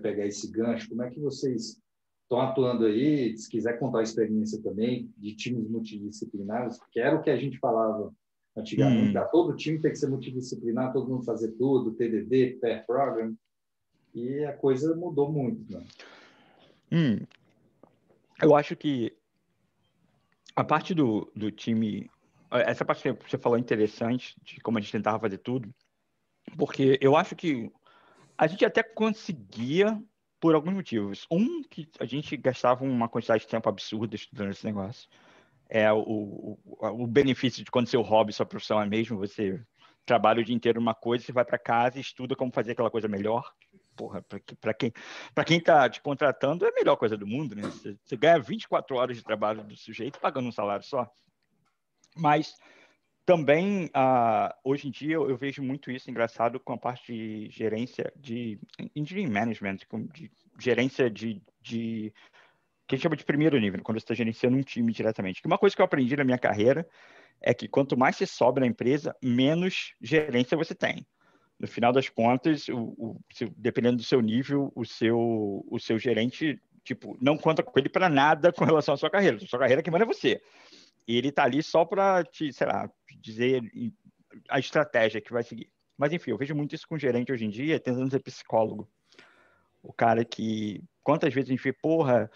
pegar esse gancho, como é que vocês estão atuando aí? Se quiser contar a experiência também de times multidisciplinares, que era o que a gente falava antigamente, hum. Tá? todo time tem que ser multidisciplinar, todo mundo fazer tudo, TDD, Pair Program, e a coisa mudou muito. Né? Hum eu acho que a parte do, do time, essa parte que você falou é interessante, de como a gente tentava fazer tudo, porque eu acho que a gente até conseguia por alguns motivos. Um, que a gente gastava uma quantidade de tempo absurda estudando esse negócio. É o, o, o benefício de quando seu hobby, sua profissão é mesmo, você trabalha o dia inteiro numa coisa, você vai para casa e estuda como fazer aquela coisa melhor porra, para quem para quem tá te contratando é a melhor coisa do mundo, né? Você, você ganha 24 horas de trabalho do sujeito pagando um salário só. Mas também, uh, hoje em dia, eu, eu, vejo muito isso engraçado com a parte de gerência de engineering management, de gerência de, de que a gente chama de primeiro nível, né? quando você está gerenciando um time diretamente. Que uma coisa que eu aprendi na minha carreira é que quanto mais você sobe na empresa, menos gerência você tem no final das contas, o, o, dependendo do seu nível, o seu, o seu gerente tipo não conta com ele para nada com relação à sua carreira. sua carreira que manda é você. E ele está ali só para te, sei lá, dizer a estratégia que vai seguir. Mas enfim, eu vejo muito isso com gerente hoje em dia, tentando ser psicólogo. O cara que quantas vezes a gente vê, porra,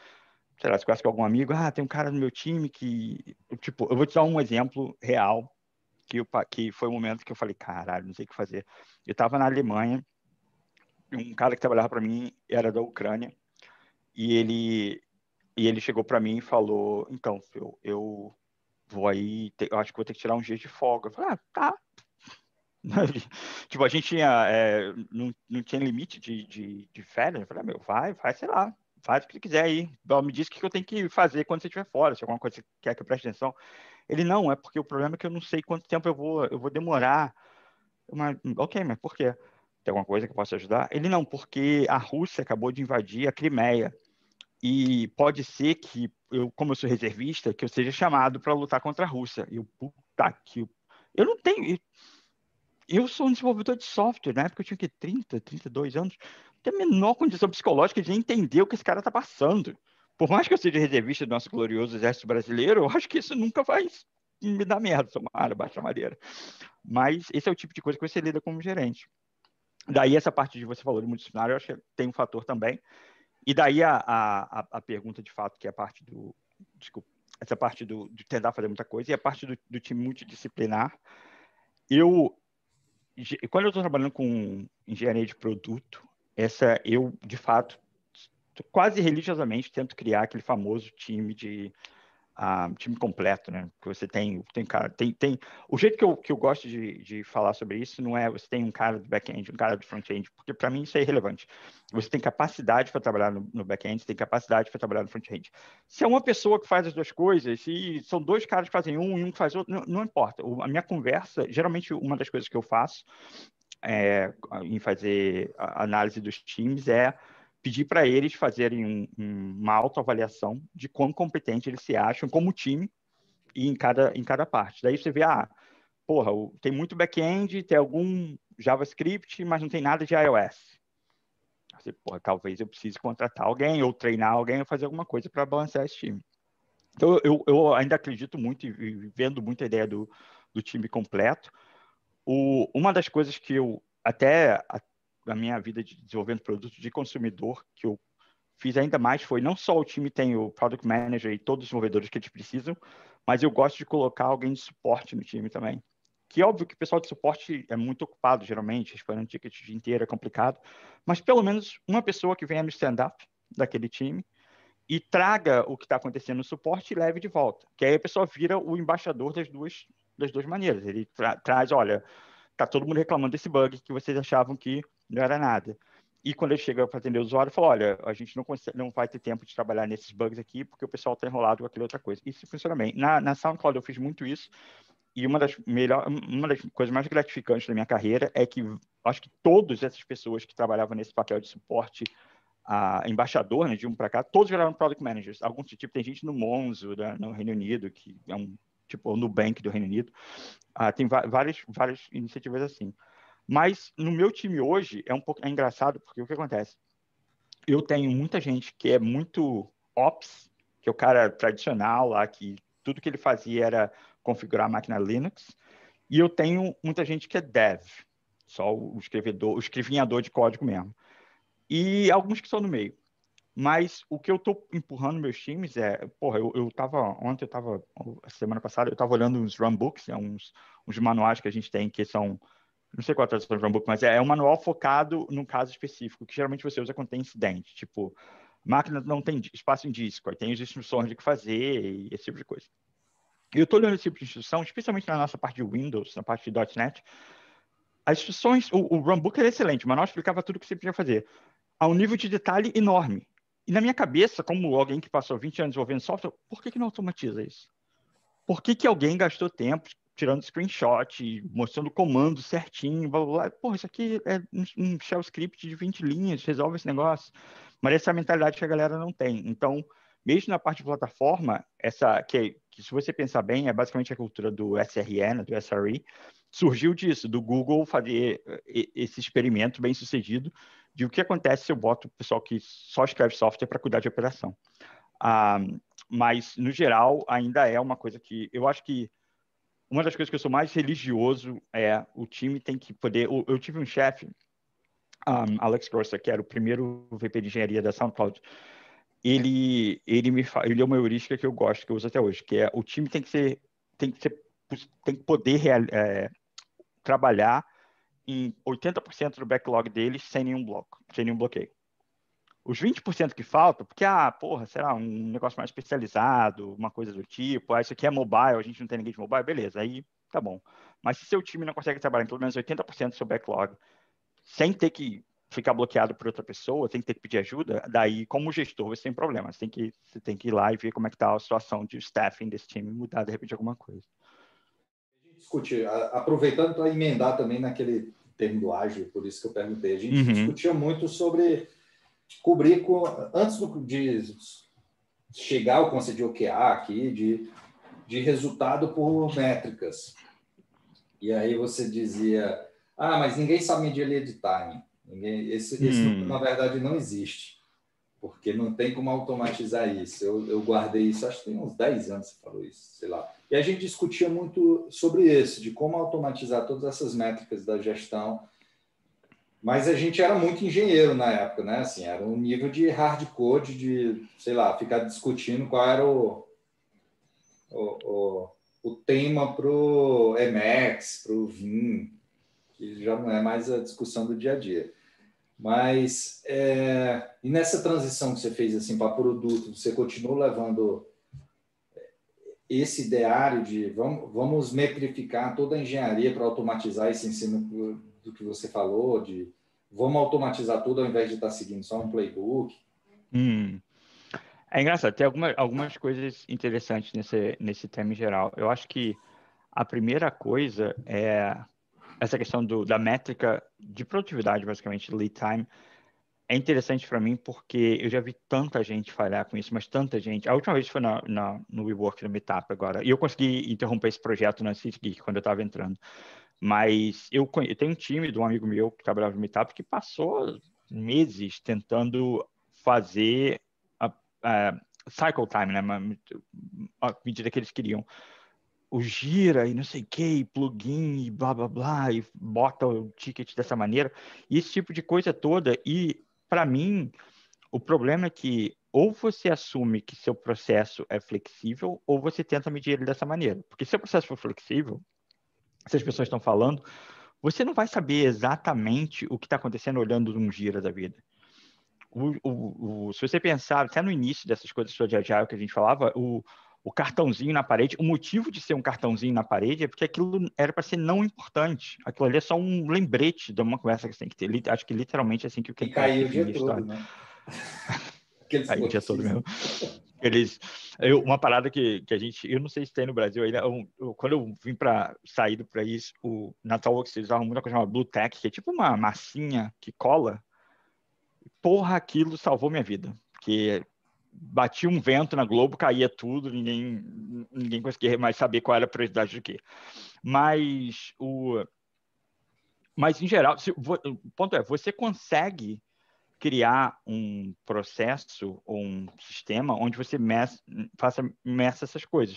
sei lá, se conhece com algum amigo, ah, tem um cara no meu time que, tipo, eu vou te dar um exemplo real que, eu, que foi o momento que eu falei, caralho, não sei o que fazer. Eu estava na Alemanha, um cara que trabalhava para mim era da Ucrânia, e ele, e ele chegou para mim e falou, então, eu, eu vou aí, te, eu acho que vou ter que tirar um dia de folga. Eu falei, ah, tá. tipo, a gente tinha, é, não, não tinha limite de, de, de férias. Eu falei, ah, meu, vai, vai, sei lá, faz o que quiser aí. Me diz o que eu tenho que fazer quando você estiver fora, se alguma coisa você quer que eu preste atenção. Ele não, é porque o problema é que eu não sei quanto tempo eu vou, eu vou demorar. Mas, ok, mas por quê? Tem alguma coisa que eu possa ajudar? Ele não, porque a Rússia acabou de invadir a Crimeia. E pode ser que, eu, como eu sou reservista, que eu seja chamado para lutar contra a Rússia. E o, puta que. Eu não tenho. Eu sou um desenvolvedor de software, na né? época eu tinha que 30, 32 anos. Não tenho a menor condição psicológica de entender o que esse cara está passando por mais que eu seja reservista do nosso glorioso exército brasileiro, eu acho que isso nunca vai me dar merda, somara, baixa madeira. Mas esse é o tipo de coisa que você lida como gerente. Daí essa parte de você falou de multidisciplinar, eu acho que tem um fator também. E daí a, a, a pergunta de fato, que é a parte do... Desculpa. Essa parte do, de tentar fazer muita coisa e a parte do, do time multidisciplinar. Eu, quando eu estou trabalhando com engenharia de produto, essa eu de fato quase religiosamente tento criar aquele famoso time de uh, time completo, né? Que você tem tem cara tem tem o jeito que eu, que eu gosto de, de falar sobre isso não é você tem um cara do back-end, um cara do front-end, porque para mim isso é irrelevante. Você tem capacidade para trabalhar no, no back-end, tem capacidade para trabalhar no front-end. Se é uma pessoa que faz as duas coisas, se são dois caras que fazem um e um que faz outro, não, não importa. a minha conversa, geralmente uma das coisas que eu faço é, em fazer análise dos times é pedir para eles fazerem um, um, uma autoavaliação de quão competente eles se acham como time e em cada, em cada parte. Daí você vê, ah, porra, tem muito back-end, tem algum JavaScript, mas não tem nada de iOS. Você, porra, talvez eu precise contratar alguém ou treinar alguém ou fazer alguma coisa para balancear esse time. Então, eu, eu ainda acredito muito e vendo muito a ideia do, do time completo. O, uma das coisas que eu até, da minha vida de desenvolvendo produtos de consumidor que eu fiz ainda mais foi não só o time tem o product manager e todos os desenvolvedores que eles precisam, mas eu gosto de colocar alguém de suporte no time também. Que é óbvio que o pessoal de suporte é muito ocupado, geralmente, esperando tickets o dia inteiro, é complicado, mas pelo menos uma pessoa que venha no stand-up daquele time e traga o que está acontecendo no suporte e leve de volta. Que aí a pessoa vira o embaixador das duas, das duas maneiras. Ele tra traz, olha, tá todo mundo reclamando desse bug que vocês achavam que não era nada. E quando ele chega para atender o usuário, fala: olha, a gente não, consegue, não vai ter tempo de trabalhar nesses bugs aqui, porque o pessoal está enrolado com aquela outra coisa. Isso funciona bem. Na, na SoundCloud eu fiz muito isso, e uma das, melhor, uma das coisas mais gratificantes da minha carreira é que acho que todas essas pessoas que trabalhavam nesse papel de suporte a embaixador né, de um para cá, todos viraram product managers. Alguns tipo, tem gente no Monzo, né, no Reino Unido, que é um tipo no bank do Reino Unido. Ah, tem várias, várias iniciativas assim. Mas no meu time hoje é um pouco é engraçado, porque o que acontece? Eu tenho muita gente que é muito ops, que é o cara tradicional lá, que tudo que ele fazia era configurar a máquina Linux. E eu tenho muita gente que é dev, só o escrevedor, o escrevinhador de código mesmo. E alguns que são no meio. Mas o que eu estou empurrando meus times é, porra, eu, eu tava, ontem eu estava semana passada, eu estava olhando uns runbooks, é uns, uns manuais que a gente tem que são não sei qual é a tradução do Chromebook, mas é, é um manual focado num caso específico, que geralmente você usa quando tem incidente, tipo, máquina não tem espaço em disco, aí tem as instruções de que fazer e esse tipo de coisa. E eu estou olhando esse tipo de instrução, especialmente na nossa parte de Windows, na parte de .NET, as instruções, o, o Runbook era excelente, o manual explicava tudo o que você podia fazer, a um nível de detalhe enorme. E na minha cabeça, como alguém que passou 20 anos desenvolvendo software, por que, que não automatiza isso? Por que, que alguém gastou tempo, tirando screenshot, mostrando o comando certinho, blá, blá, blá. Porra, isso aqui é um shell script de 20 linhas, resolve esse negócio. Mas essa é a mentalidade que a galera não tem. Então, mesmo na parte de plataforma, essa que, que, se você pensar bem, é basicamente a cultura do SRE, né, do SRE, surgiu disso, do Google fazer eh, esse experimento bem sucedido de o que acontece se eu boto o pessoal que só escreve software para cuidar de operação. Ah, mas, no geral, ainda é uma coisa que eu acho que uma das coisas que eu sou mais religioso é o time tem que poder. Eu, eu tive um chefe, um, Alex Grosser, que era o primeiro VP de engenharia da SoundCloud. Ele, ele me ele é uma heurística que eu gosto, que eu uso até hoje, que é o time tem que ser, tem que ser, tem que poder real, é, trabalhar em 80% do backlog deles sem nenhum bloco, sem nenhum bloqueio os 20% que faltam, porque, ah, porra, será um negócio mais especializado, uma coisa do tipo, ah, isso aqui é mobile, a gente não tem ninguém de mobile, beleza, aí tá bom. Mas se seu time não consegue trabalhar em pelo menos 80% do seu backlog sem ter que ficar bloqueado por outra pessoa, sem ter que pedir ajuda, daí, como gestor, você tem problemas. Você tem que, você tem que ir lá e ver como é que tá a situação de staffing desse time mudar, de repente, alguma coisa. A gente discute, aproveitando para emendar também naquele termo do ágil, por isso que eu perguntei, a gente uhum. discutia muito sobre cobrir com, antes de chegar ao conceito de OKR aqui, de, de resultado por métricas. E aí você dizia, ah, mas ninguém sabe medir lead time. Ninguém, esse, hum. esse na verdade, não existe, porque não tem como automatizar isso. Eu, eu guardei isso, acho que tem uns 10 anos que você falou isso, sei lá. E a gente discutia muito sobre isso, de como automatizar todas essas métricas da gestão mas a gente era muito engenheiro na época, né? Assim, era um nível de hardcore, de, sei lá, ficar discutindo qual era o, o, o, o tema para o Emacs, para o Vim, que já não é mais a discussão do dia a dia. Mas, é, e nessa transição que você fez assim para produto, você continuou levando esse ideário de vamos, vamos metrificar toda a engenharia para automatizar esse ensino do que você falou, de vamos automatizar tudo ao invés de estar tá seguindo só um playbook. Hum. É engraçado, tem alguma, algumas coisas interessantes nesse, nesse tema em geral. Eu acho que a primeira coisa é essa questão do, da métrica de produtividade, basicamente, lead time. É interessante para mim porque eu já vi tanta gente falhar com isso, mas tanta gente. A última vez foi na, na, no WeWork, no Meetup agora, e eu consegui interromper esse projeto na City Geek, quando eu estava entrando. Mas eu, eu tenho um time de um amigo meu que trabalhava no Meetup que passou meses tentando fazer a, a cycle time, né? A medida que eles queriam. O gira e não sei o que, plugin e blá blá blá, e bota o ticket dessa maneira, e esse tipo de coisa toda. E, para mim, o problema é que ou você assume que seu processo é flexível, ou você tenta medir ele dessa maneira. Porque se o processo for flexível, essas pessoas estão falando, você não vai saber exatamente o que está acontecendo olhando um gira da vida. O, o, o, se você pensar, até no início dessas coisas sobre agile que a gente falava, o, o cartãozinho na parede, o motivo de ser um cartãozinho na parede é porque aquilo era para ser não importante. Aquilo ali é só um lembrete de uma conversa que você tem que ter. Acho que literalmente é assim que o que né? caiu o dia todo, né? o dia todo mesmo. Eles, eu, uma parada que, que a gente, eu não sei se tem no Brasil ainda, eu, eu, quando eu vim para sair do país, o Natal Works eles usavam muita coisa chamada Blue Tech, que é tipo uma massinha que cola. Porra, aquilo salvou minha vida, porque batia um vento na Globo, caía tudo, ninguém, ninguém conseguia mais saber qual era a prioridade do quê. Mas o mas em geral, se, o ponto é, você consegue criar um processo ou um sistema onde você meça, faça, meça essas coisas.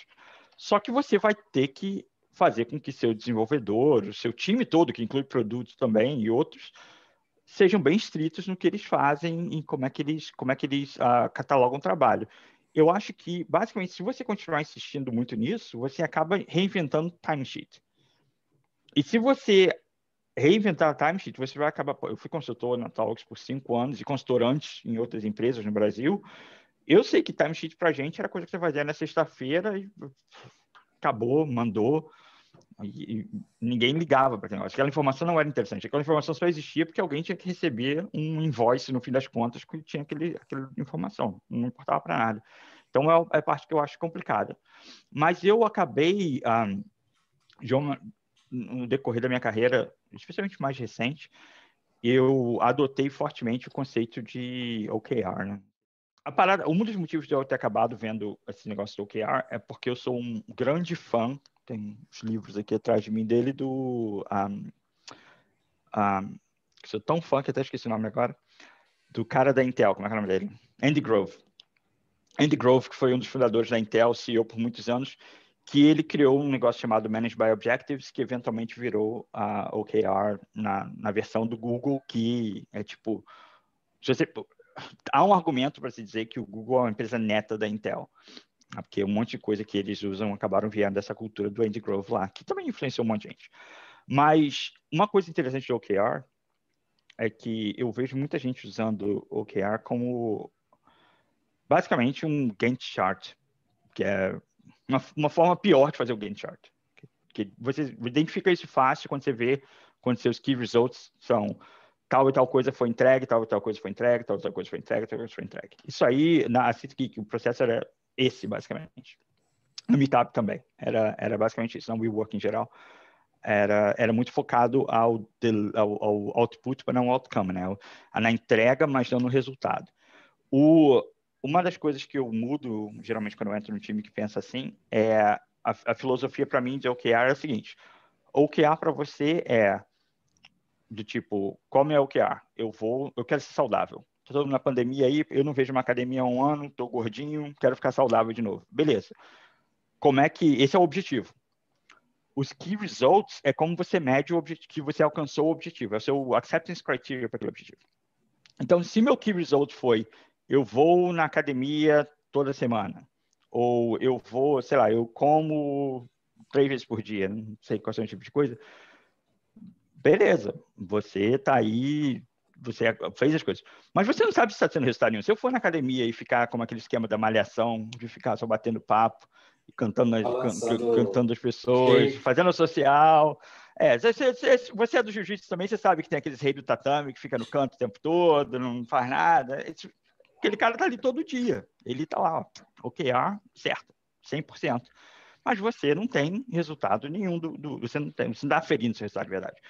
Só que você vai ter que fazer com que seu desenvolvedor, o seu time todo, que inclui produtos também e outros, sejam bem estritos no que eles fazem e como é que eles, como é que eles uh, catalogam o trabalho. Eu acho que, basicamente, se você continuar insistindo muito nisso, você acaba reinventando timesheet. E se você reinventar a timesheet, você vai acabar. Eu fui consultor na Talks por cinco anos e consultor antes em outras empresas no Brasil. Eu sei que timesheet para a gente era coisa que você fazia na sexta-feira e acabou, mandou. E, ninguém ligava para aquela Aquela informação não era interessante. Aquela informação só existia porque alguém tinha que receber um invoice no fim das contas que tinha aquele, aquela informação. Não importava para nada. Então é, é a parte que eu acho complicada. Mas eu acabei, ah, um, no decorrer da minha carreira, especialmente mais recente, eu adotei fortemente o conceito de OKR, né? A parada, um dos motivos de eu ter acabado vendo esse negócio do OKR é porque eu sou um grande fã, tem os livros aqui atrás de mim dele, do... Ah, ah, um, um, sou tão fã que até esqueci o nome agora, do cara da Intel, como é que é o nome dele? Andy Grove. Andy Grove, que foi um dos fundadores da Intel, CEO por muitos anos, que ele criou um negócio chamado Managed by Objectives, que eventualmente virou a OKR na, na versão do Google, que é tipo... Você, há um argumento para se dizer que o Google é uma empresa neta da Intel, né, porque um monte de coisa que eles usam acabaram vindo dessa cultura do Andy Grove lá, que também influenciou um monte de gente. Mas uma coisa interessante do OKR é que eu vejo muita gente usando OKR como basicamente um Gantt chart, que é uma, uma forma pior de fazer o Gantt chart. Que você identifica isso fácil quando você vê quando seus key results são tal e tal coisa foi entregue, tal e tal coisa foi entregue, tal e tal coisa foi entregue, tal e tal coisa foi entregue. Isso aí, na Assist o processo era esse, basicamente. No Meetup também, era, era basicamente isso. No WeWork, em geral, era, era muito focado ao, ao, ao output, mas não ao outcome, né? Na entrega, mas não no resultado. O, uma das coisas que eu mudo, geralmente, quando eu entro num time que pensa assim, é a, a filosofia para mim de OKR é a seguinte: OKR para você é do tipo, como é OKR? Eu vou, eu quero ser saudável. Estou na pandemia aí, eu não vejo uma academia há um ano, estou gordinho, quero ficar saudável de novo. Beleza. Como é que esse é o objetivo? os key results é como você mede o objetivo, que você alcançou o objetivo, é o seu acceptance criteria para aquele objetivo. Então, se meu key result foi eu vou na academia toda semana. Ou eu vou, sei lá, eu como três vezes por dia, não sei qual é o tipo de coisa. Beleza, você está aí, você é, fez as coisas. Mas você não sabe se está tendo resultado nenhum. Se eu for na academia e ficar como aquele esquema da malhação, de ficar só batendo papo, cantando, as, can, cantando as pessoas, Sim. fazendo social. É, você, você, você é do jiu-jitsu também, você sabe que tem aqueles reis do tatame que fica no canto o tempo todo, não faz nada. Esse, Aquele cara está ali todo dia. Ele está lá, ah, certo, 100%. Mas você não tem resultado nenhum, do, do você não tem, você não está ferindo seu resultado de verdade.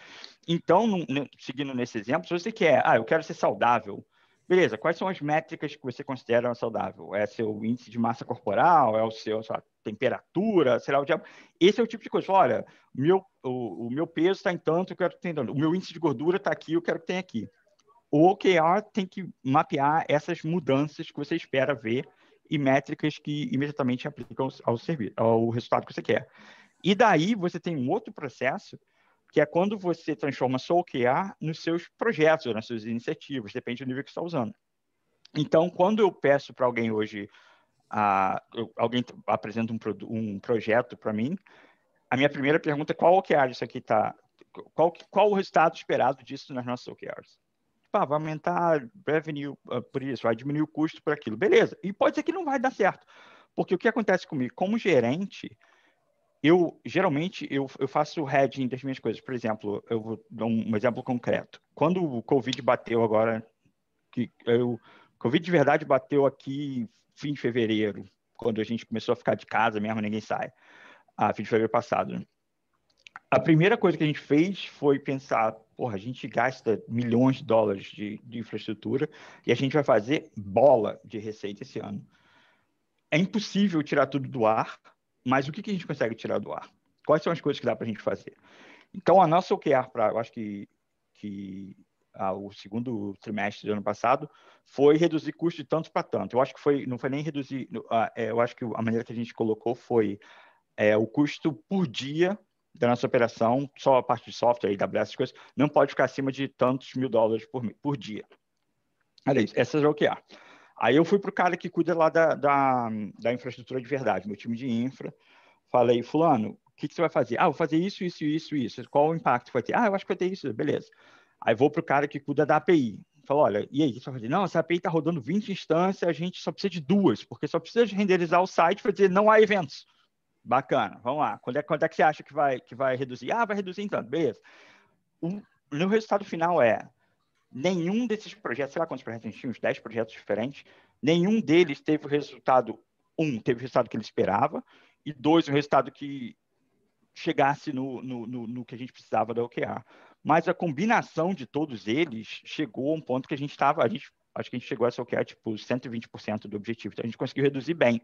Então, né, seguindo nesse exemplo, se você quer, ah, eu quero ser saudável, beleza, quais são as métricas que você considera saudável? É seu índice de massa corporal? É o seu sua temperatura? Será o diabo? Esse é o tipo de coisa. Olha, meu, o, o meu peso está em tanto, eu quero que tenha. O meu índice de gordura está aqui, eu quero que tenha aqui o OKR tem que mapear essas mudanças que você espera ver e métricas que imediatamente aplicam ao, serviço, ao resultado que você quer. E daí você tem um outro processo, que é quando você transforma seu OKR nos seus projetos, ou nas suas iniciativas, depende do nível que você está usando. Então, quando eu peço para alguém hoje, ah, alguém apresenta um, um projeto para mim, a minha primeira pergunta é qual OKR isso aqui está, qual, qual o resultado esperado disso nas nossas OKRs? pá, tipo, ah, vai aumentar revenue ah, por isso, vai diminuir o custo para aquilo. Beleza. E pode ser que não vai dar certo. Porque o que acontece comigo? Como gerente, eu geralmente eu, eu faço hedging das minhas coisas. Por exemplo, eu vou dar um exemplo concreto. Quando o Covid bateu agora, que eu, Covid de verdade bateu aqui fim de fevereiro, quando a gente começou a ficar de casa mesmo, ninguém sai. Ah, fim de fevereiro passado. Né? a primeira coisa que a gente fez foi pensar, porra, a gente gasta milhões de dólares de, de infraestrutura e a gente vai fazer bola de receita esse ano. É impossível tirar tudo do ar, mas o que, que a gente consegue tirar do ar? Quais são as coisas que dá para a gente fazer? Então, a nossa OKR, pra, eu acho que, que ah, o segundo trimestre do ano passado foi reduzir custo de tanto para tanto. Eu acho que foi, não foi nem reduzir, ah, é, eu acho que a maneira que a gente colocou foi é, o custo por dia da nossa operação, só a parte de software, AWS, coisas, não pode ficar acima de tantos mil dólares por, por dia. Era isso, essa é o que há. Aí eu fui para o cara que cuida lá da, da, da, infraestrutura de verdade, meu time de infra. Falei, fulano, o que, que, você vai fazer? Ah, vou fazer isso, isso, isso, isso. Qual o impacto que vai ter? Ah, eu acho que vai ter isso, beleza. Aí vou para o cara que cuida da API. Falou, olha, e aí, o que você vai fazer? Não, essa API está rodando 20 instâncias, a gente só precisa de duas, porque só precisa renderizar o site para dizer não há eventos. Bacana, vamos lá. Quando é, quando é que você acha que vai, que vai reduzir? Ah, vai reduzir então, beleza. O, o resultado final é nenhum desses projetos, sei lá quantos projetos a gente tinha, uns 10 projetos diferentes, nenhum deles teve o resultado, um, teve o resultado que ele esperava, e dois, o resultado que chegasse no, no, no, no que a gente precisava da OKR. Mas a combinação de todos eles chegou a um ponto que a gente estava, a gente Acho que a gente chegou a soquear, tipo, 120% do objetivo. Então, a gente conseguiu reduzir bem.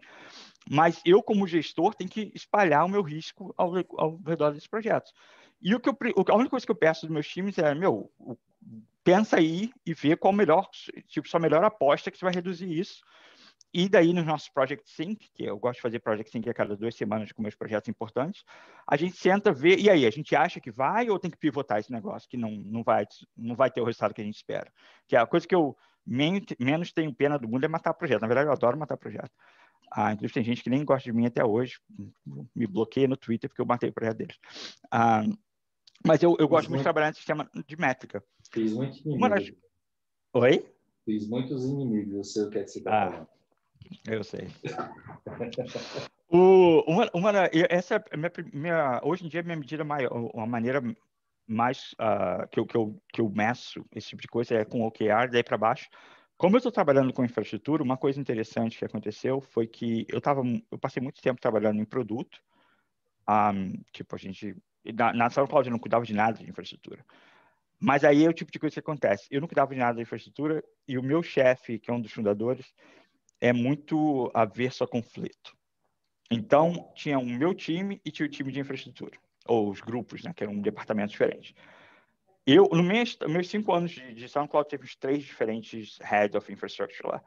Mas eu, como gestor, tenho que espalhar o meu risco ao, ao redor desses projetos. E o que eu, a única coisa que eu peço dos meus times é, meu, pensa aí e vê qual o melhor, tipo, sua melhor aposta que você vai reduzir isso. E daí, nos nossos Project Sync, que eu gosto de fazer Project Sync a cada duas semanas com meus projetos importantes, a gente senta, vê, e aí, a gente acha que vai ou tem que pivotar esse negócio, que não, não, vai, não vai ter o resultado que a gente espera? Que é a coisa que eu menos tenho pena do mundo é matar projeto. Na verdade, eu adoro matar projeto. Ah, inclusive, tem gente que nem gosta de mim até hoje, me bloqueia no Twitter porque eu matei o projeto deles. Ah, mas eu, eu gosto muito de trabalhar no sistema de métrica. Fiz muitos inimigos. Oi? Fiz muitos inimigos, eu sei o que é que você tá ah, Eu sei. o, uma, uma, essa é minha, minha, hoje em dia, minha medida maior, uma maneira mais uh, que, eu, que, eu, que eu meço esse tipo de coisa é com OKR, daí para baixo. Como eu estou trabalhando com infraestrutura, uma coisa interessante que aconteceu foi que eu, tava, eu passei muito tempo trabalhando em produto. Um, ah, tipo, a gente... Na, na São eu não cuidava de nada de infraestrutura. Mas aí é o tipo de coisa que acontece. Eu não cuidava de nada de infraestrutura e o meu chefe, que é um dos fundadores, é muito avesso a conflito. Então, tinha o meu time e tinha o time de infraestrutura ou os grupos, né, que eram um departamento diferente. Eu, nos meus, meus cinco anos de, de SoundCloud, tivemos três diferentes heads of infrastructure lá.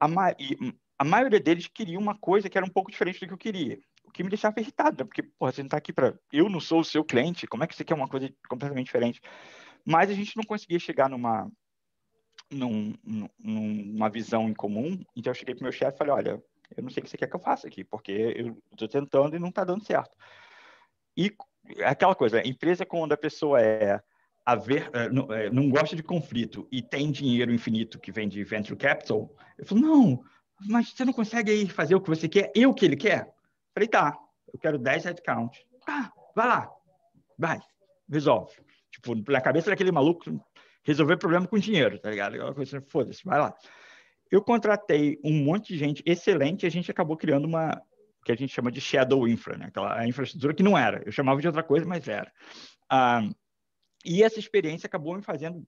A, ma e, a maioria deles queria uma coisa que era um pouco diferente do que eu queria, o que me deixava irritado, né? porque, porra, você não está aqui para... Eu não sou o seu cliente, como é que você quer é uma coisa completamente diferente? Mas a gente não conseguia chegar numa, num, numa visão em comum, então eu cheguei para o meu chefe e falei, olha, eu não sei o que você quer que eu faça aqui, porque eu estou tentando e não está dando certo. E aquela coisa, empresa quando a pessoa é haver, é, é, não, gosta de conflito e tem dinheiro infinito que vem de venture capital, eu falo, não, mas você não consegue aí fazer o que você quer e o que ele quer? Falei, tá, eu quero 10 headcount. Tá, vai lá, vai, resolve. Tipo, na cabeça daquele maluco, resolver problema com dinheiro, tá ligado? coisa, foda-se, vai lá. Eu contratei um monte de gente excelente e a gente acabou criando uma que a gente chama de shadow infra, né? aquela infraestrutura que não era. Eu chamava de outra coisa, mas era. Ah, e essa experiência acabou me fazendo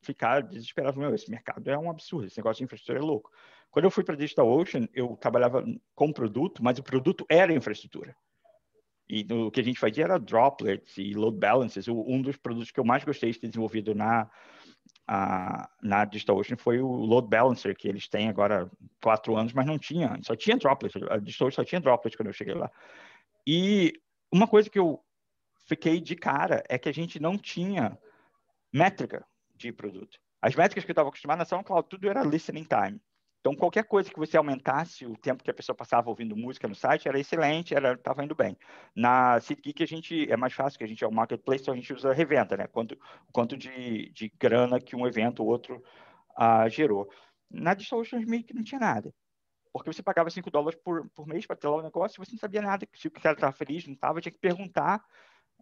ficar desesperado. Meu, esse mercado é um absurdo, esse negócio de infraestrutura é louco. Quando eu fui para a DigitalOcean, eu trabalhava com produto, mas o produto era infraestrutura. E o que a gente fazia era droplets e load balances. Um dos produtos que eu mais gostei de ter desenvolvido na, a, na DigitalOcean foi o load balancer, que eles têm agora quatro anos, mas não tinha, só tinha droplet, a DigitalOcean só tinha droplet quando eu cheguei lá. E uma coisa que eu fiquei de cara é que a gente não tinha métrica de produto. As métricas que eu estava acostumado na SoundCloud, tudo era listening time. Então, qualquer coisa que você aumentasse o tempo que a pessoa passava ouvindo música no site era excelente, era estava indo bem. Na SeatGeek, a gente é mais fácil, que a gente é o um marketplace, então a gente usa revenda, né? Quanto, quanto de, de grana que um evento ou outro ah, gerou. Na Distortions meio que não tinha nada. Porque você pagava 5 dólares por, por mês para ter lá o negócio, e você não sabia nada, se o cara estava feliz, não estava, tinha que perguntar.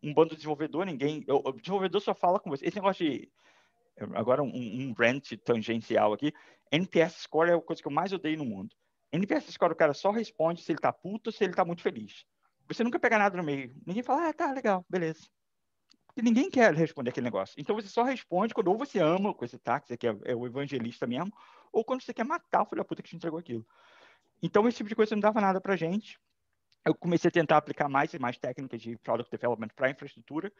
Um bando de desenvolvedor, ninguém. Eu, o desenvolvedor só fala com você. Esse negócio de agora um, um rant tangencial aqui. NPS score é a coisa que eu mais odeio no mundo. NPS score, o cara só responde se ele tá puto ou se ele tá muito feliz. Você nunca pega nada no meio. Ninguém fala, ah, tá, legal, beleza. Porque ninguém quer responder aquele negócio. Então você só responde quando ou você ama com esse táxi, que é, é o evangelista mesmo, ou quando você quer matar o filho da puta que te entregou aquilo. Então esse tipo de coisa não dava nada pra gente. Eu comecei a tentar aplicar mais e mais técnicas de product development para infraestrutura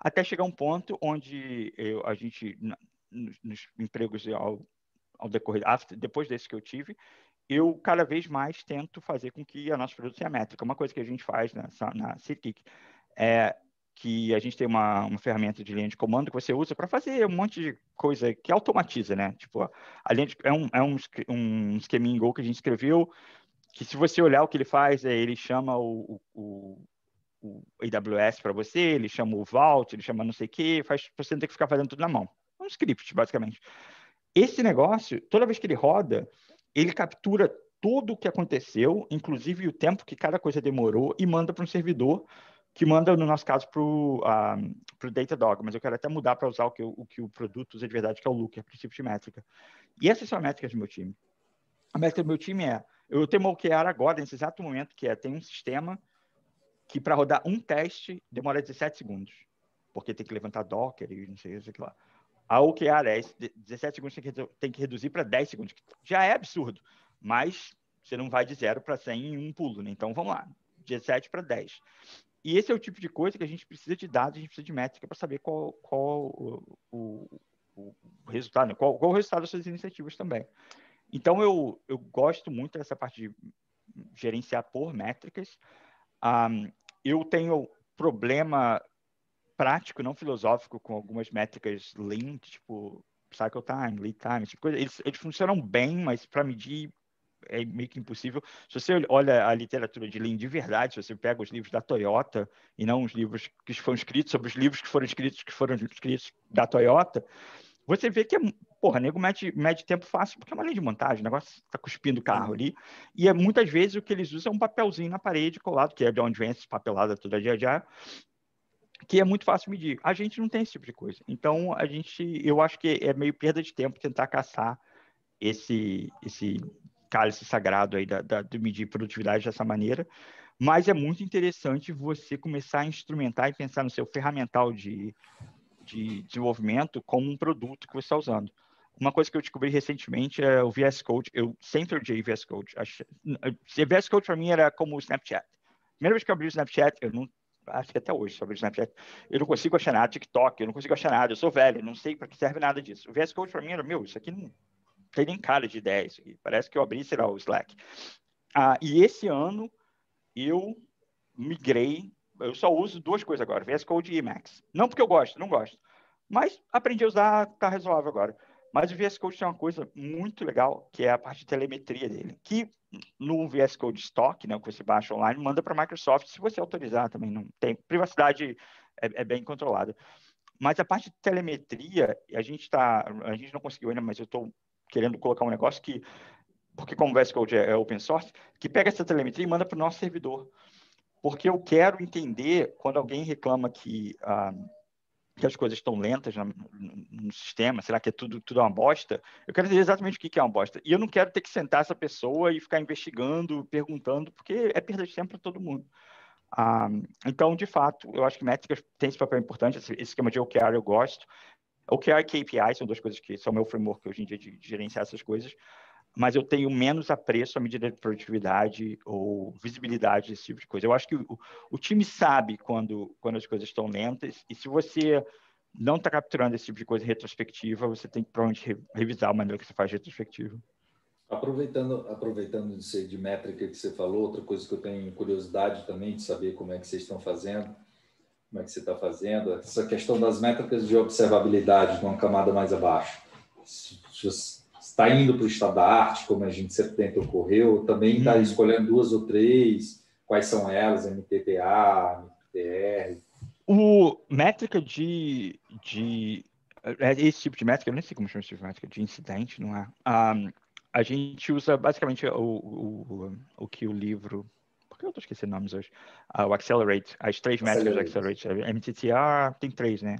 até chegar um ponto onde eu, a gente, nos, nos empregos ao, ao decorrer, after, depois desse que eu tive, eu cada vez mais tento fazer com que a nossa produção seja métrica. Uma coisa que a gente faz nessa, na CITIC é que a gente tem uma, uma ferramenta de linha de comando que você usa para fazer um monte de coisa que automatiza, né? Tipo, a linha de, é, um, é um, um esqueminha em Go que a gente escreveu, que se você olhar o que ele faz, é, ele chama o, o, o AWS para você, ele chama o Vault, ele chama não sei o quê, faz você não ter que ficar fazendo tudo na mão. É um script, basicamente. Esse negócio, toda vez que ele roda, ele captura tudo o que aconteceu, inclusive o tempo que cada coisa demorou, e manda para um servidor que manda, no nosso caso, para o ah, Datadog, mas eu quero até mudar para usar o que, o que, o produto usa de verdade, que é o Looker, princípio de métrica. E essas são as métricas do meu time. A métrica do meu time é, eu tenho uma OKR agora, nesse exato momento, que é, tem um sistema que para rodar um teste demora 17 segundos, porque tem que levantar Docker e não sei o que lá. A OKR é 17 segundos, tem que, tem que reduzir para 10 segundos, que já é absurdo, mas você não vai de 0 para 100 em um pulo, né? Então, vamos lá, 17 para 10. E esse é o tipo de coisa que a gente precisa de dados, a gente precisa de métrica para saber qual, qual o, o, o, resultado, né? qual, qual o resultado das suas iniciativas também. Então, eu, eu gosto muito dessa parte de gerenciar por métricas, um, eu tenho problema prático, não filosófico, com algumas métricas lean, tipo cycle time, lead time, tipo coisa. Eles, eles funcionam bem, mas para medir é meio que impossível. Se você olha a literatura de Lean de verdade, se você pega os livros da Toyota e não os livros que foram escritos sobre os livros que foram escritos que foram escritos da Toyota, você vê que é. Porra, nego mete, mete tempo fácil, porque é uma linha de montagem, o negócio tá cuspindo o carro ali. E é, muitas vezes o que eles usam é um papelzinho na parede colado, que é de onde vem essa papelada toda dia dia que é muito fácil medir. A gente não tem esse tipo de coisa. Então, a gente, eu acho que é meio perda de tempo tentar caçar esse, esse cálice sagrado aí da, da, de medir produtividade dessa maneira. Mas é muito interessante você começar a instrumentar e pensar no seu ferramental de, de desenvolvimento como um produto que você está usando. Uma coisa que eu descobri recentemente é o VS Code. Eu sempre odiei VS Code. Achei... Eh, VS Code para mim era como o Snapchat. Primeira vez que eu abri o Snapchat, eu não acho que até hoje sobre o Snapchat, eu não consigo achar nada, TikTok, eu não consigo achar nada, eu sou velho, não sei para que serve nada disso. O VS Code para mim era, meu, isso aqui não tem nem cara de ideia, isso aqui. parece que eu abri, será o Slack. Ah, e esse ano eu migrei eu só uso duas coisas agora, VS Code e Emacs. Não porque eu gosto, não gosto. Mas aprendi a usar, tá resolvido agora. Mas o VS Code tem uma coisa muito legal, que é a parte de telemetria dele, que no VS Code Stock, né, que você baixa online, manda para a Microsoft, se você autorizar também, não tem privacidade é, é bem controlada. Mas a parte de telemetria, a gente tá, a gente não conseguiu ainda, mas eu estou querendo colocar um negócio que, porque como o VS Code é, é open source, que pega essa telemetria e manda para o nosso servidor porque eu quero entender quando alguém reclama que, ah, que as coisas estão lentas no, no, sistema, será que é tudo, tudo é uma bosta? Eu quero entender exatamente o que é uma bosta. E eu não quero ter que sentar essa pessoa e ficar investigando, perguntando, porque é perda de tempo para todo mundo. Ah, então, de fato, eu acho que métricas têm esse papel importante, esse, esquema de OKR eu gosto. OKR e KPI são duas coisas que são meu framework hoje em dia de gerenciar essas coisas mas eu tenho menos apreço à medida de produtividade ou visibilidade desse tipo de coisa. Eu acho que o, o time sabe quando, quando as coisas estão lentas, e se você não está capturando esse tipo de coisa retrospectiva, você tem que provavelmente revisar a maneira que você faz retrospectiva. Aproveitando, aproveitando de, ser, de métrica que você falou, outra coisa que eu tenho curiosidade também de saber como é que vocês estão fazendo, como é que você está fazendo, essa questão das métricas de observabilidade, numa camada mais abaixo. Se, se, está indo para o estado da arte, como a gente sempre tenta ocorreu, também está uhum. escolhendo duas ou três, quais são elas, MTTA, MTR. O métrica de, de é esse tipo de métrica, eu nem sei como chama esse tipo de métrica, de incidente, não é? Um, ah, a gente usa basicamente o, o, o que o livro. Por que eu estou esquecendo nomes hoje? Uh, o Accelerate, as três métricas do Accelerate. MTTR, tem três, né?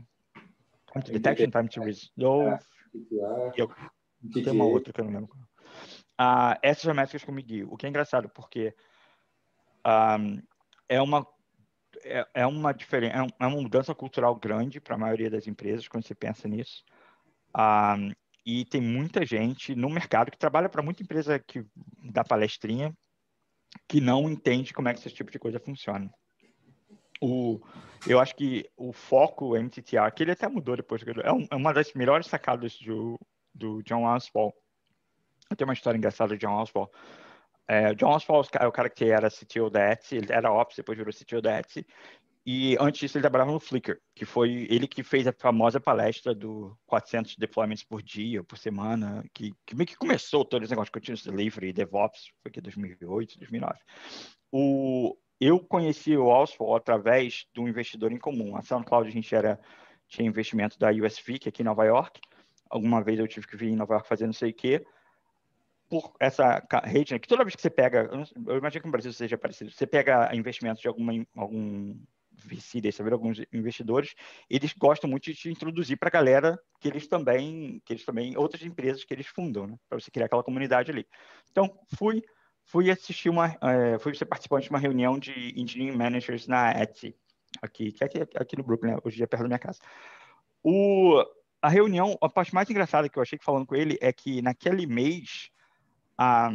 Time to Detection, Time to é, Resolve. E Entendi. Tem uma é? outra que eu não lembro. É. Ah, essas é remessas com o O que é engraçado, porque um, é uma é, é uma diferença, é uma mudança cultural grande para a maioria das empresas quando você pensa nisso. Um, e tem muita gente no mercado que trabalha para muita empresa que dá palestrinha que não entende como é que esse tipo de coisa funciona. O, eu acho que o foco MTTR, que ele até mudou depois, é, um, é uma das melhores sacadas do, do John Oswald. Tem uma história engraçada do John Oswald. É, John Oswald é o é cara que era CTO da Etsy, ele era Ops, depois virou CTO da Etsy. E antes disso ele trabalhava no Flickr, que foi ele que fez a famosa palestra do 400 deployments por dia, por semana, que, que meio que começou todo esse negócio de continuous delivery, DevOps, foi que 2008, 2009. O, eu conheci o Oswald através de um investidor em comum. A SoundCloud a gente era, tinha investimento da USV, que é aqui em Nova York, alguma vez eu tive que vir em Nova York fazer não sei o quê, por essa rede, né, que toda vez que você pega, eu imagino que no Brasil seja parecido, você pega investimentos de alguma, algum VC, saber alguns investidores, eles gostam muito de te introduzir para a galera que eles também, que eles também, outras empresas que eles fundam, né, para você criar aquela comunidade ali. Então, fui fui assistir uma, é, fui ser participante de uma reunião de engineering managers na Etsy, aqui, que é aqui, aqui no Brooklyn, né, hoje em dia é perto da minha casa. O, a reunião, a parte mais engraçada que eu achei que falando com ele é que naquele mês a,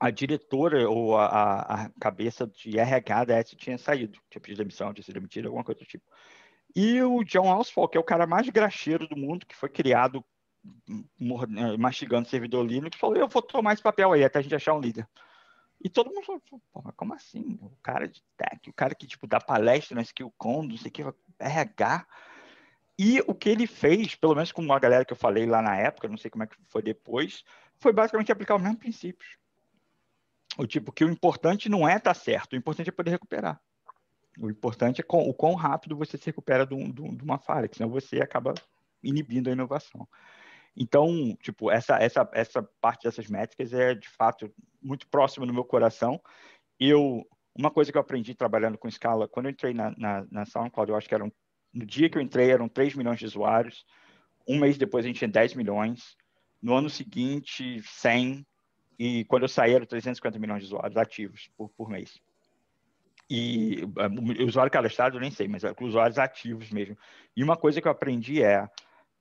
a diretora ou a, a cabeça de RH da S tinha saído, tinha pedido demissão, tinha sido demitida, alguma coisa do tipo. E o John Oswald, que é o cara mais graxeiro do mundo, que foi criado eh, mastigando servidor Linux, falou: Eu vou tomar esse papel aí até a gente achar um líder. E todo mundo falou: Porra, como assim? O cara de tech, o cara que tipo, dá palestra na SkillCon, não sei o que, RH e o que ele fez, pelo menos com uma galera que eu falei lá na época, não sei como é que foi depois, foi basicamente aplicar os mesmos princípios. O tipo que o importante não é estar tá certo, o importante é poder recuperar. O importante é com, o quão rápido você se recupera de, um, de uma falha, que senão você acaba inibindo a inovação. Então, tipo, essa, essa, essa parte dessas métricas é, de fato, muito próxima no meu coração. Eu, uma coisa que eu aprendi trabalhando com Scala, quando eu entrei na, na, na SoundCloud, eu acho que eram no dia que eu entrei, eram 3 milhões de usuários. Um mês depois, a gente tinha 10 milhões. No ano seguinte, 100. E quando eu saí, eram 350 milhões de usuários ativos por, por mês. E ah, o usuário cadastrado, eu nem sei, mas é usuários ativos mesmo. E uma coisa que eu aprendi é,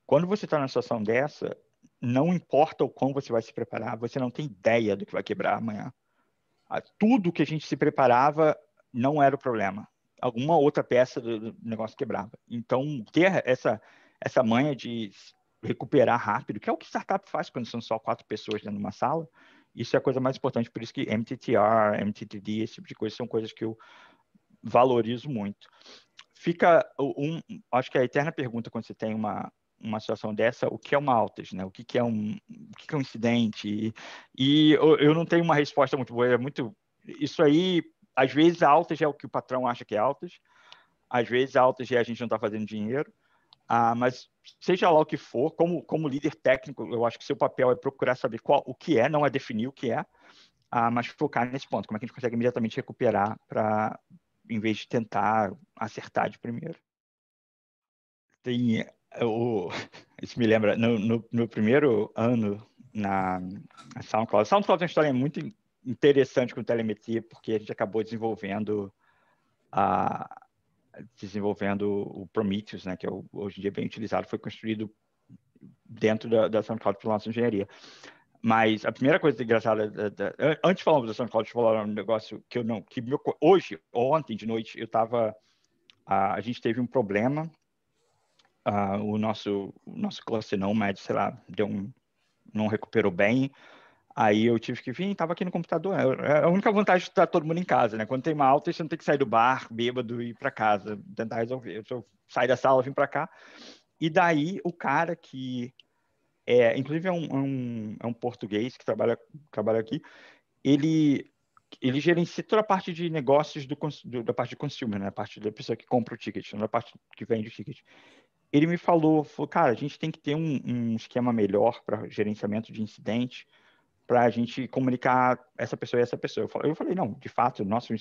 quando você está numa situação dessa, não importa o quão você vai se preparar, você não tem ideia do que vai quebrar amanhã. Ah, tudo que a gente se preparava não era o problema alguma outra peça do, negócio quebrava. Então, ter essa, essa manha de recuperar rápido, que é o que startup faz quando são só quatro pessoas dentro de uma sala, isso é a coisa mais importante. Por isso que MTTR, MTTD, esse tipo de coisa são coisas que eu valorizo muito. Fica um, acho que é a eterna pergunta quando você tem uma, uma situação dessa, o que é uma altas, né? O que, que é um, o que, que é um incidente? E, e eu, eu, não tenho uma resposta muito boa. É muito isso aí às vezes altas é o que o patrão acha que é altas, às vezes altas é a gente não está fazendo dinheiro, ah, mas seja lá o que for, como, como líder técnico, eu acho que seu papel é procurar saber qual, o que é, não é definir o que é, ah, mas focar nesse ponto, como é que a gente consegue imediatamente recuperar para, em vez de tentar acertar de primeiro. Tem eh, o, isso me lembra, no, no, no primeiro ano na SoundCloud, SoundCloud é uma história muito interessante com telemetria, porque a gente acabou desenvolvendo a desenvolvendo o Prometheus, né, que é o, hoje em dia é bem utilizado, foi construído dentro da, da SoundCloud pela nossa engenharia. Mas a primeira coisa engraçada, da, da, antes falamos da SoundCloud, falar um negócio que eu não, que meu, hoje, ontem de noite, eu estava, a, a gente teve um problema, a, o nosso o nosso cluster não, mas sei lá, deu um, não recuperou bem, Aí eu tive que vir, estava aqui no computador. É, é a única vantagem de estar todo mundo em casa, né? Quando tem uma alta, você não tem que sair do bar, bêbado ir para casa, tentar resolver. Eu saí da sala, vim para cá. E daí o cara que é, inclusive é um, é um, é um português que trabalha, trabalha aqui, ele ele gerencia toda a parte de negócios do, do, da parte de consumer, né? A parte da pessoa que compra o ticket, não a parte que vende o ticket. Ele me falou, falou, cara, a gente tem que ter um, um esquema melhor para gerenciamento de incidentes." para a gente comunicar essa pessoa e essa pessoa. Eu falei, eu falei não, de fato, nosso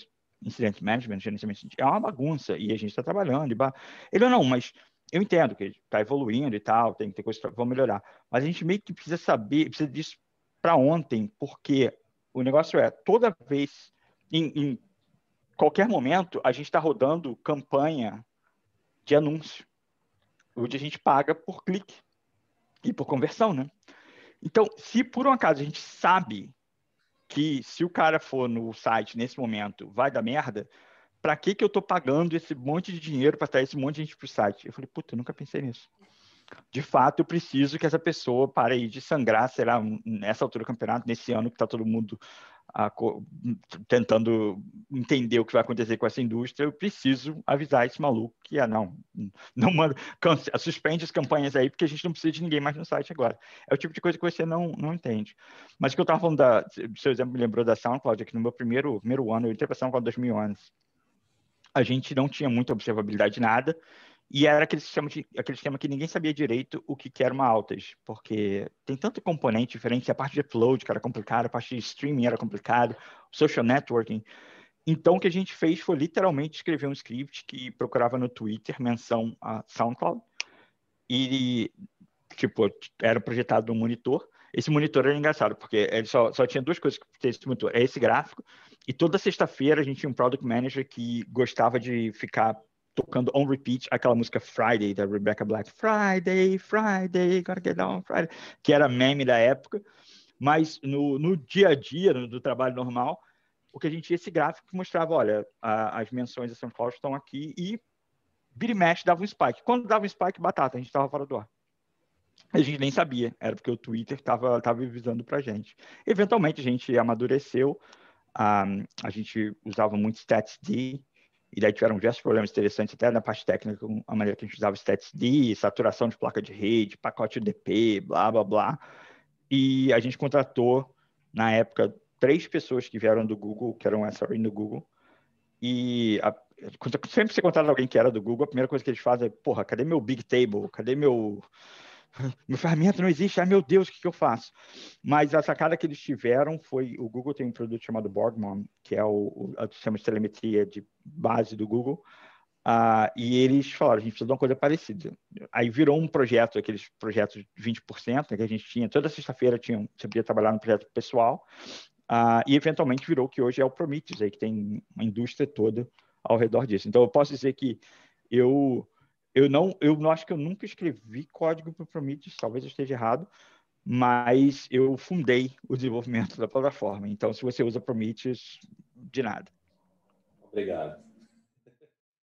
incident management, gerenciamento é uma bagunça e a gente está trabalhando. E bah... Ele não, mas eu entendo que está evoluindo e tal, tem que ter coisas que vão melhorar. Mas a gente meio que precisa saber, precisa disso para ontem, porque o negócio é, toda vez, em, em qualquer momento, a gente está rodando campanha de anúncio, onde a gente paga por clique e por conversão, né? Então, se por um acaso a gente sabe que se o cara for no site nesse momento vai dar merda, para que que eu tô pagando esse monte de dinheiro para trazer esse monte de gente pro site? Eu falei, puta, eu nunca pensei nisso. De fato, eu preciso que essa pessoa pare de sangrar, será nessa altura do campeonato, nesse ano que tá todo mundo a, tentando entender o que vai acontecer com essa indústria, eu preciso avisar esse maluco que, ah, não, não manda, canse, suspende as campanhas aí, porque a gente não precisa de ninguém mais no site agora. É o tipo de coisa que você não, não entende. Mas o que eu estava falando, o seu exemplo me lembrou da SoundCloud, é que no meu primeiro, primeiro ano, eu entrei para SoundCloud em 2011, a gente não tinha muita observabilidade, nada, e era aquele sistema, de, aquele que ninguém sabia direito o que, que era uma altas, porque tem tanto componente diferente, a parte de upload que era complicada, a parte de streaming era complicado, social networking. Então, o que a gente fez foi literalmente escrever um script que procurava no Twitter menção a SoundCloud e, tipo, era projetado um monitor. Esse monitor era engraçado, porque ele só, só tinha duas coisas que tinha esse monitor. É esse gráfico e toda sexta-feira a gente tinha um product manager que gostava de ficar tocando on repeat aquela música Friday da Rebecca Black. Friday, Friday, gotta get down Friday, que era meme da época. Mas no, no dia a dia, no, do trabalho normal, o que a gente tinha esse gráfico que mostrava, olha, a, as menções a São Paulo estão aqui e vira e mexe dava um spike. Quando dava um spike, batata, a gente estava fora do ar. A gente nem sabia, era porque o Twitter estava tava avisando para gente. Eventualmente a gente amadureceu, um, a gente usava muito StatsD, e daí tiveram diversos problemas interessantes até na parte técnica, com a maneira que a gente usava StatsD, saturação de placa de rede, pacote UDP, blá, blá, blá. E a gente contratou, na época, três pessoas que vieram do Google, que eram SRE do Google, e a, sempre que você contrata alguém que era do Google, a primeira coisa que eles fazem é, porra, cadê meu Big Table? Cadê meu minha ferramenta não existe, ai meu Deus, o que, que eu faço? Mas a sacada que eles tiveram foi, o Google tem um produto chamado Borgman, que é o, o sistema de telemetria de base do Google, uh, e eles falaram, a gente precisa de uma coisa parecida. Aí virou um projeto, aqueles projetos de 20%, né, que a gente tinha, toda sexta-feira tinha, você podia trabalhar no projeto pessoal, uh, e eventualmente virou o que hoje é o Prometheus, aí, que tem uma indústria toda ao redor disso. Então, eu posso dizer que eu eu não, eu não acho que eu nunca escrevi código para o Prometheus, talvez eu esteja errado, mas eu fundei o desenvolvimento da plataforma. Então, se você usa Prometheus, de nada. Obrigado.